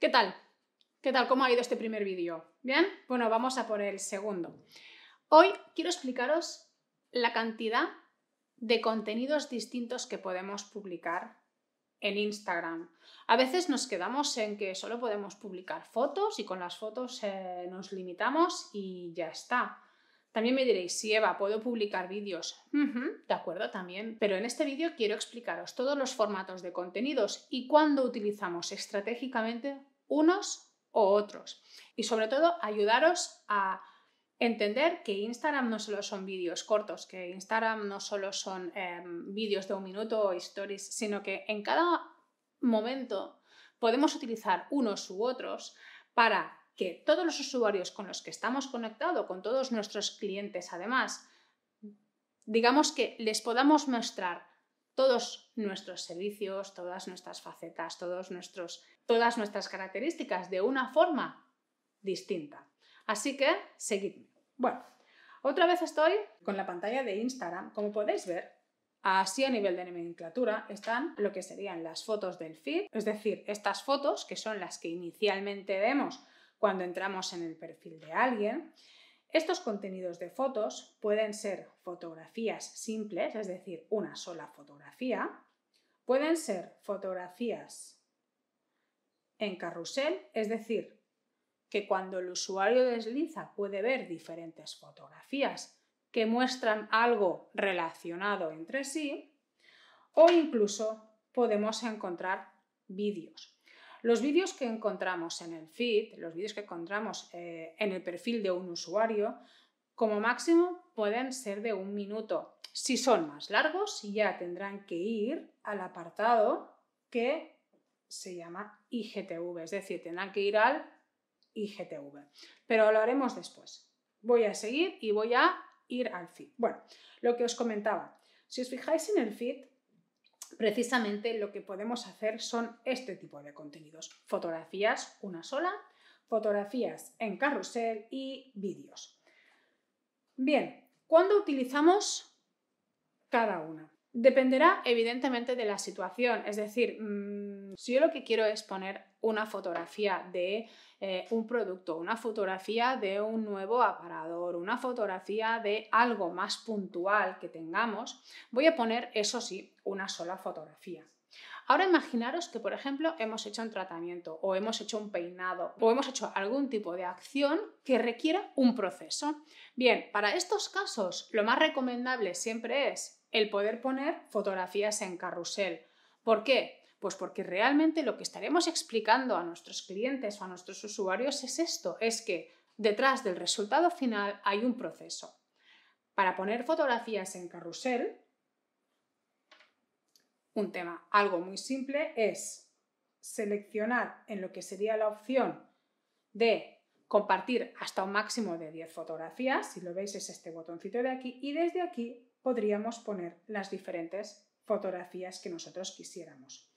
¿Qué tal? ¿Qué tal? ¿Cómo ha ido este primer vídeo? ¿Bien? Bueno, vamos a por el segundo. Hoy quiero explicaros la cantidad de contenidos distintos que podemos publicar en Instagram. A veces nos quedamos en que solo podemos publicar fotos y con las fotos eh, nos limitamos y ya está. También me diréis, si Eva, puedo publicar vídeos. de acuerdo, también. Pero en este vídeo quiero explicaros todos los formatos de contenidos y cuándo utilizamos estratégicamente unos o otros. Y sobre todo, ayudaros a entender que Instagram no solo son vídeos cortos, que Instagram no solo son em, vídeos de un minuto o stories, sino que en cada momento podemos utilizar unos u otros para que todos los usuarios con los que estamos conectados, con todos nuestros clientes además, digamos que les podamos mostrar todos nuestros servicios, todas nuestras facetas, todos nuestros todas nuestras características de una forma distinta. Así que seguidme. Bueno, otra vez estoy con la pantalla de Instagram. Como podéis ver, así a nivel de nomenclatura están lo que serían las fotos del feed, es decir, estas fotos que son las que inicialmente vemos cuando entramos en el perfil de alguien. Estos contenidos de fotos pueden ser fotografías simples, es decir, una sola fotografía, pueden ser fotografías en carrusel, es decir, que cuando el usuario desliza puede ver diferentes fotografías que muestran algo relacionado entre sí, o incluso podemos encontrar vídeos. Los vídeos que encontramos en el feed, los vídeos que encontramos eh, en el perfil de un usuario, como máximo pueden ser de un minuto. Si son más largos, ya tendrán que ir al apartado que se llama IGTV, es decir, tendrán que ir al IGTV. Pero lo haremos después. Voy a seguir y voy a ir al feed. Bueno, lo que os comentaba, si os fijáis en el feed, precisamente lo que podemos hacer son este tipo de contenidos. Fotografías, una sola, fotografías en carrusel y vídeos. Bien, ¿cuándo utilizamos cada una? Dependerá evidentemente de la situación, es decir, mm, si yo lo que quiero es poner una fotografía de eh, un producto, una fotografía de un nuevo aparador, una fotografía de algo más puntual que tengamos, voy a poner, eso sí, una sola fotografía. Ahora imaginaros que, por ejemplo, hemos hecho un tratamiento o hemos hecho un peinado o hemos hecho algún tipo de acción que requiera un proceso. Bien, para estos casos lo más recomendable siempre es el poder poner fotografías en carrusel. ¿Por qué? Pues porque realmente lo que estaremos explicando a nuestros clientes o a nuestros usuarios es esto, es que detrás del resultado final hay un proceso. Para poner fotografías en carrusel, un tema, algo muy simple, es seleccionar en lo que sería la opción de compartir hasta un máximo de 10 fotografías, si lo veis es este botoncito de aquí, y desde aquí podríamos poner las diferentes fotografías que nosotros quisiéramos.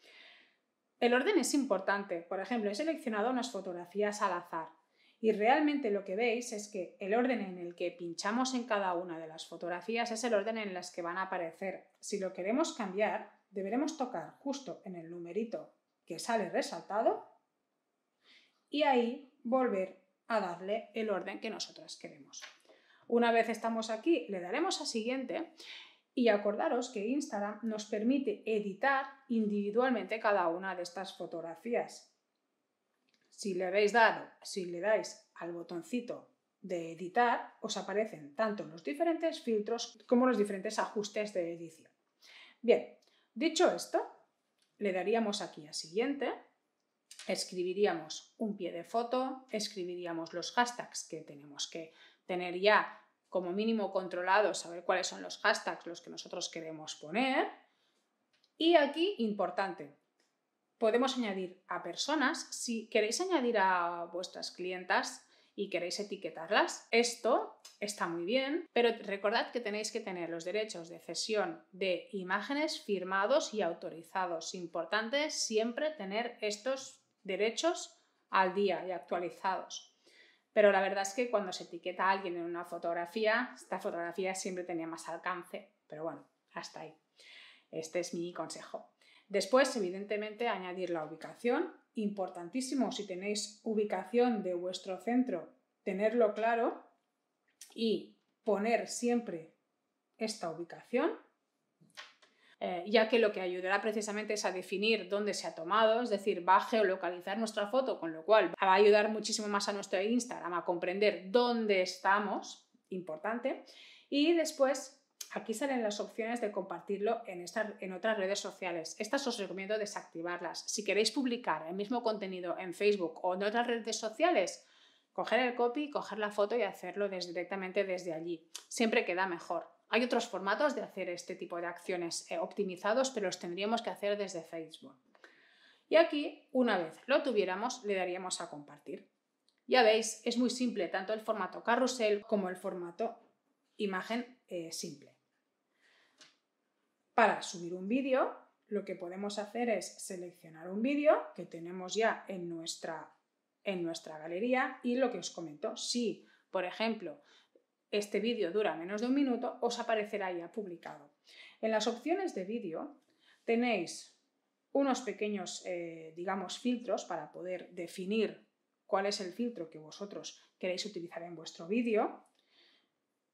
El orden es importante. Por ejemplo, he seleccionado unas fotografías al azar y realmente lo que veis es que el orden en el que pinchamos en cada una de las fotografías es el orden en las que van a aparecer. Si lo queremos cambiar, deberemos tocar justo en el numerito que sale resaltado y ahí volver a darle el orden que nosotras queremos. Una vez estamos aquí, le daremos a siguiente y acordaros que Instagram nos permite editar individualmente cada una de estas fotografías. Si le habéis dado, si le dais al botoncito de editar, os aparecen tanto los diferentes filtros como los diferentes ajustes de edición. Bien, dicho esto, le daríamos aquí a siguiente, escribiríamos un pie de foto, escribiríamos los hashtags que tenemos que tener ya como mínimo controlado, saber cuáles son los hashtags los que nosotros queremos poner. Y aquí, importante, podemos añadir a personas, si queréis añadir a vuestras clientas y queréis etiquetarlas, esto está muy bien, pero recordad que tenéis que tener los derechos de cesión de imágenes firmados y autorizados. Importante siempre tener estos derechos al día y actualizados pero la verdad es que cuando se etiqueta a alguien en una fotografía, esta fotografía siempre tenía más alcance, pero bueno, hasta ahí. Este es mi consejo. Después, evidentemente, añadir la ubicación. Importantísimo, si tenéis ubicación de vuestro centro, tenerlo claro y poner siempre esta ubicación eh, ya que lo que ayudará precisamente es a definir dónde se ha tomado, es decir, va a geolocalizar nuestra foto, con lo cual va a ayudar muchísimo más a nuestro Instagram a comprender dónde estamos, importante, y después aquí salen las opciones de compartirlo en, otras redes sociales. Estas os recomiendo desactivarlas. Si queréis publicar el mismo contenido en Facebook o en otras redes sociales, coger el copy, coger la foto y hacerlo directamente desde allí. Siempre queda mejor. Hay otros formatos de hacer este tipo de acciones eh, optimizados, pero los tendríamos que hacer desde Facebook. Y aquí, una vez lo tuviéramos, le daríamos a compartir. Ya veis, es muy simple, tanto el formato carrusel como el formato imagen eh, simple. Para subir un vídeo, lo que podemos hacer es seleccionar un vídeo que tenemos ya en nuestra, en nuestra galería y lo que os comento, si, por ejemplo, este vídeo dura menos de un minuto, os aparecerá ya publicado. En las opciones de vídeo tenéis unos pequeños, eh, digamos, filtros para poder definir cuál es el filtro que vosotros queréis utilizar en vuestro vídeo.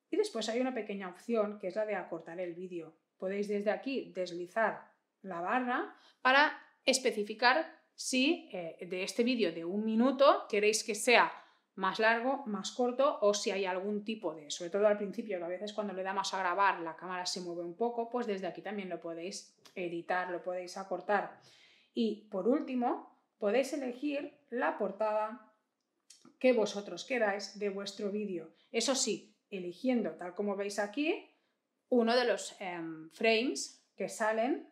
Y después hay una pequeña opción que es la de acortar el vídeo. Podéis desde aquí deslizar la barra para especificar si eh, de este vídeo de un minuto queréis que sea más largo, más corto, o si hay algún tipo de, sobre todo al principio, que a veces cuando le damos a grabar la cámara se mueve un poco, pues desde aquí también lo podéis editar, lo podéis acortar. Y por último, podéis elegir la portada que vosotros queráis de vuestro vídeo. Eso sí, eligiendo, tal como veis aquí, uno de los em, frames que salen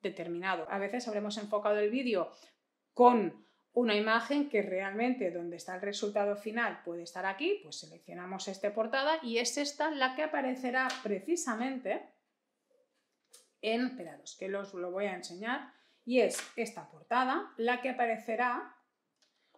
determinado. A veces habremos enfocado el vídeo con una imagen que realmente donde está el resultado final puede estar aquí, pues seleccionamos esta portada y es esta la que aparecerá precisamente en, esperados, que los, lo voy a enseñar, y es esta portada la que aparecerá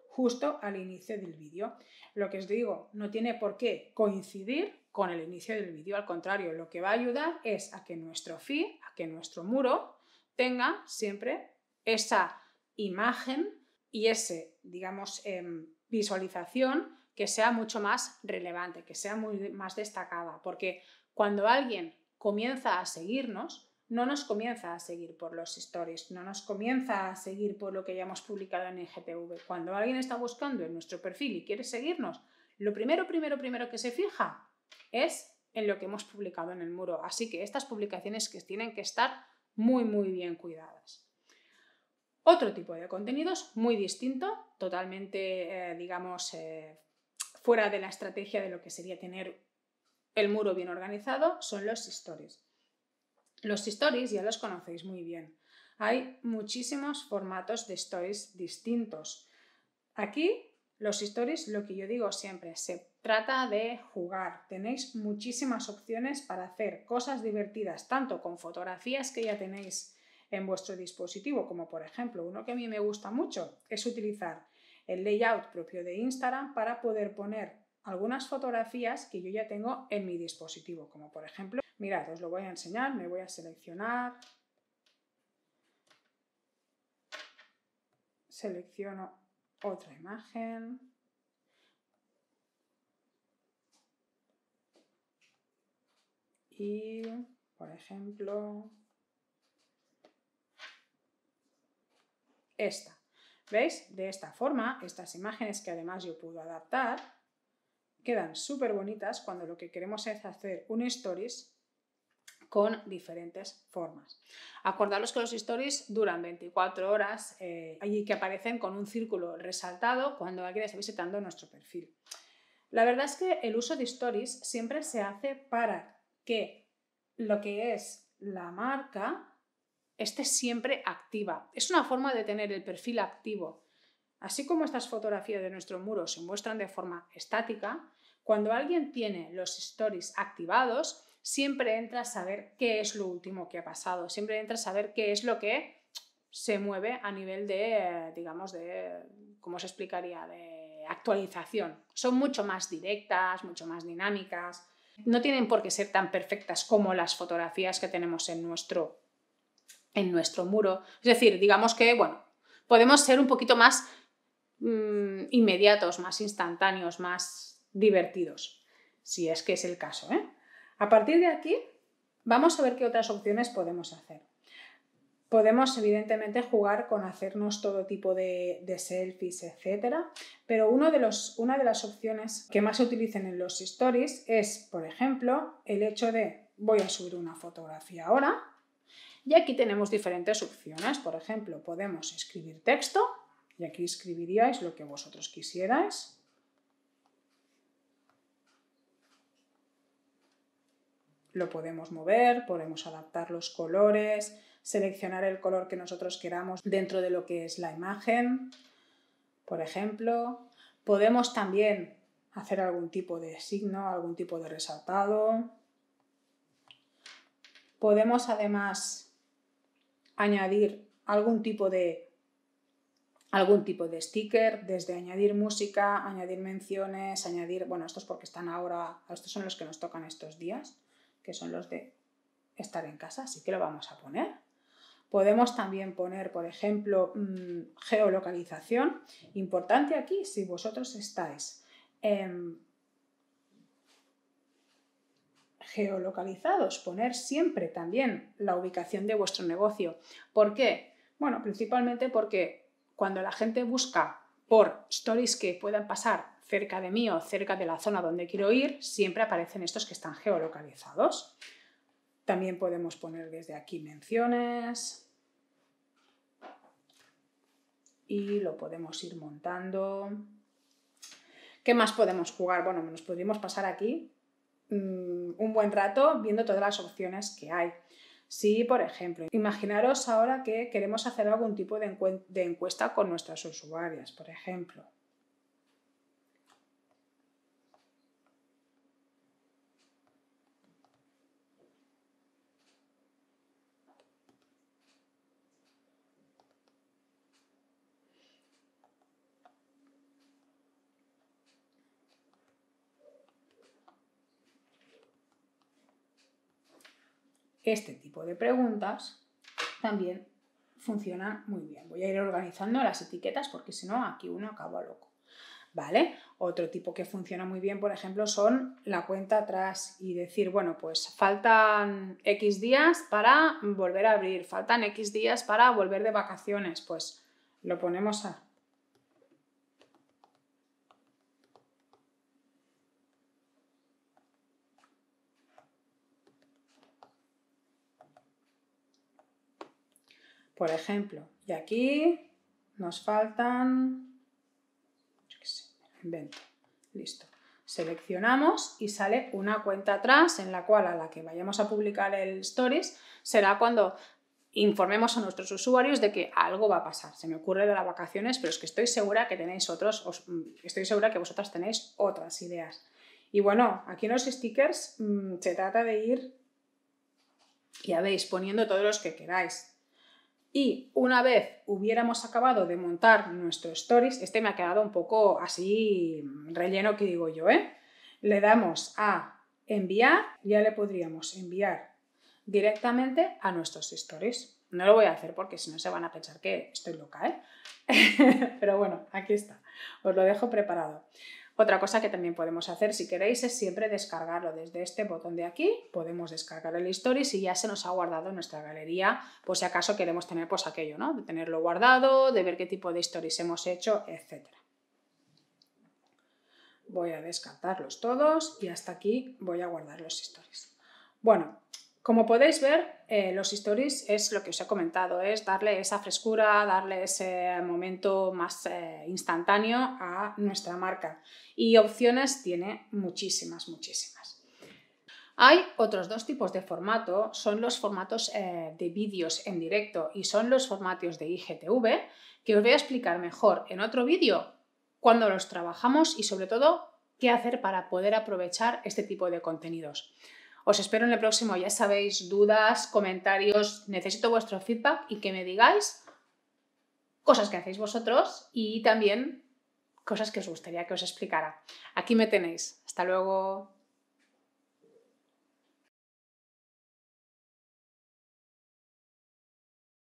justo al inicio del vídeo. Lo que os digo, no tiene por qué coincidir con el inicio del vídeo, al contrario, lo que va a ayudar es a que nuestro feed, a que nuestro muro tenga siempre esa imagen y ese, digamos, em, visualización que sea mucho más relevante, que sea muy, más destacada, porque cuando alguien comienza a seguirnos, no nos comienza a seguir por los stories, no nos comienza a seguir por lo que ya hemos publicado en IGTV. Cuando alguien está buscando en nuestro perfil y quiere seguirnos, lo primero, primero, primero que se fija es en lo que hemos publicado en el muro. Así que estas publicaciones que tienen que estar muy, muy bien cuidadas otro tipo de contenidos muy distinto, totalmente, eh, digamos, eh, fuera de la estrategia de lo que sería tener el muro bien organizado, son los stories. Los stories ya los conocéis muy bien. Hay muchísimos formatos de stories distintos. Aquí, los stories, lo que yo digo siempre, se trata de jugar. Tenéis muchísimas opciones para hacer cosas divertidas, tanto con fotografías que ya tenéis en vuestro dispositivo, como por ejemplo uno que a mí me gusta mucho, es utilizar el layout propio de Instagram para poder poner algunas fotografías que yo ya tengo en mi dispositivo, como por ejemplo, mirad, os lo voy a enseñar, me voy a seleccionar, selecciono otra imagen, y, por ejemplo, esta. ¿Veis? De esta forma, estas imágenes que además yo puedo adaptar, quedan súper bonitas cuando lo que queremos es hacer un stories con diferentes formas. Acordaros que los stories duran 24 horas eh, y que aparecen con un círculo resaltado cuando alguien está visitando nuestro perfil. La verdad es que el uso de stories siempre se hace para que lo que es la marca esté siempre activa. Es una forma de tener el perfil activo. Así como estas fotografías de nuestro muro se muestran de forma estática, cuando alguien tiene los stories activados, siempre entra a saber qué es lo último que ha pasado, siempre entra a saber qué es lo que se mueve a nivel de, digamos, de, ¿cómo se explicaría?, de actualización. Son mucho más directas, mucho más dinámicas, no tienen por qué ser tan perfectas como las fotografías que tenemos en nuestro en nuestro muro. Es decir, digamos que, bueno, podemos ser un poquito más mm, inmediatos, más instantáneos, más divertidos, si es que es el caso. ¿eh? A partir de aquí, vamos a ver qué otras opciones podemos hacer. Podemos, evidentemente, jugar con hacernos todo tipo de, selfies, etc. Pero uno de los, una de las opciones que más se utilizan en los stories es, por ejemplo, el hecho de voy a subir una fotografía ahora, y aquí tenemos diferentes opciones. Por ejemplo, podemos escribir texto, y aquí escribiríais lo que vosotros quisierais. Lo podemos mover, podemos adaptar los colores, seleccionar el color que nosotros queramos dentro de lo que es la imagen, por ejemplo. Podemos también hacer algún tipo de signo, algún tipo de resaltado. Podemos además añadir algún tipo de algún tipo de sticker, desde añadir música, añadir menciones, añadir, bueno, estos porque están ahora, estos son los que nos tocan estos días, que son los de estar en casa, así que lo vamos a poner. Podemos también poner, por ejemplo, mm, geolocalización. Importante aquí, si vosotros estáis en geolocalizados, poner siempre también la ubicación de vuestro negocio. ¿Por qué? Bueno, principalmente porque cuando la gente busca por stories que puedan pasar cerca de mí o cerca de la zona donde quiero ir, siempre aparecen estos que están geolocalizados. También podemos poner desde aquí menciones y lo podemos ir montando. ¿Qué más podemos jugar? Bueno, nos pudimos pasar aquí Mm, un buen rato viendo todas las opciones que hay. Si, por ejemplo, imaginaros ahora que queremos hacer algún tipo de encuesta con nuestras usuarias, por ejemplo, Este tipo de preguntas también funciona muy bien. Voy a ir organizando las etiquetas porque si no, aquí uno acaba loco. ¿Vale? Otro tipo que funciona muy bien, por ejemplo, son la cuenta atrás y decir, bueno, pues faltan X días para volver a abrir, faltan X días para volver de vacaciones, pues lo ponemos a por ejemplo. Y aquí nos faltan, listo. Seleccionamos y sale una cuenta atrás en la cual a la que vayamos a publicar el Stories será cuando informemos a nuestros usuarios de que algo va a pasar. Se me ocurre de las vacaciones, pero es que estoy segura que tenéis otros, mm, estoy segura que vosotras tenéis otras ideas. Y bueno, aquí en los stickers mm, se trata de ir, ya veis, poniendo todos los que queráis. Y una vez hubiéramos acabado de montar nuestro stories, este me ha quedado un poco así mm, relleno que digo yo, ¿eh? Le damos a enviar, ya le podríamos enviar directamente a nuestros stories. No lo voy a hacer porque si no se van a pensar que estoy loca, ¿eh? Pero bueno, aquí está. Os lo dejo preparado. Otra cosa que también podemos hacer si queréis es siempre descargarlo desde este botón de aquí, podemos descargar el story si ya se nos ha guardado en nuestra galería, por si acaso queremos tener pues aquello, ¿no? De tenerlo guardado, de ver qué tipo de stories hemos hecho, etc. Voy a descartarlos todos y hasta aquí voy a guardar los stories. Bueno, como podéis ver, eh, los stories es lo que os he comentado, es darle esa frescura, darle ese momento más eh, instantáneo a nuestra marca. Y opciones tiene muchísimas, muchísimas. Hay otros dos tipos de formato, son los formatos eh, de vídeos en directo y son los formatos de IGTV, que os voy a explicar mejor en otro vídeo cuando los trabajamos y sobre todo qué hacer para poder aprovechar este tipo de contenidos. Os espero en el próximo, ya sabéis, dudas, comentarios, necesito vuestro feedback y que me digáis cosas que hacéis vosotros y también cosas que os gustaría que os explicara. Aquí me tenéis. Hasta luego.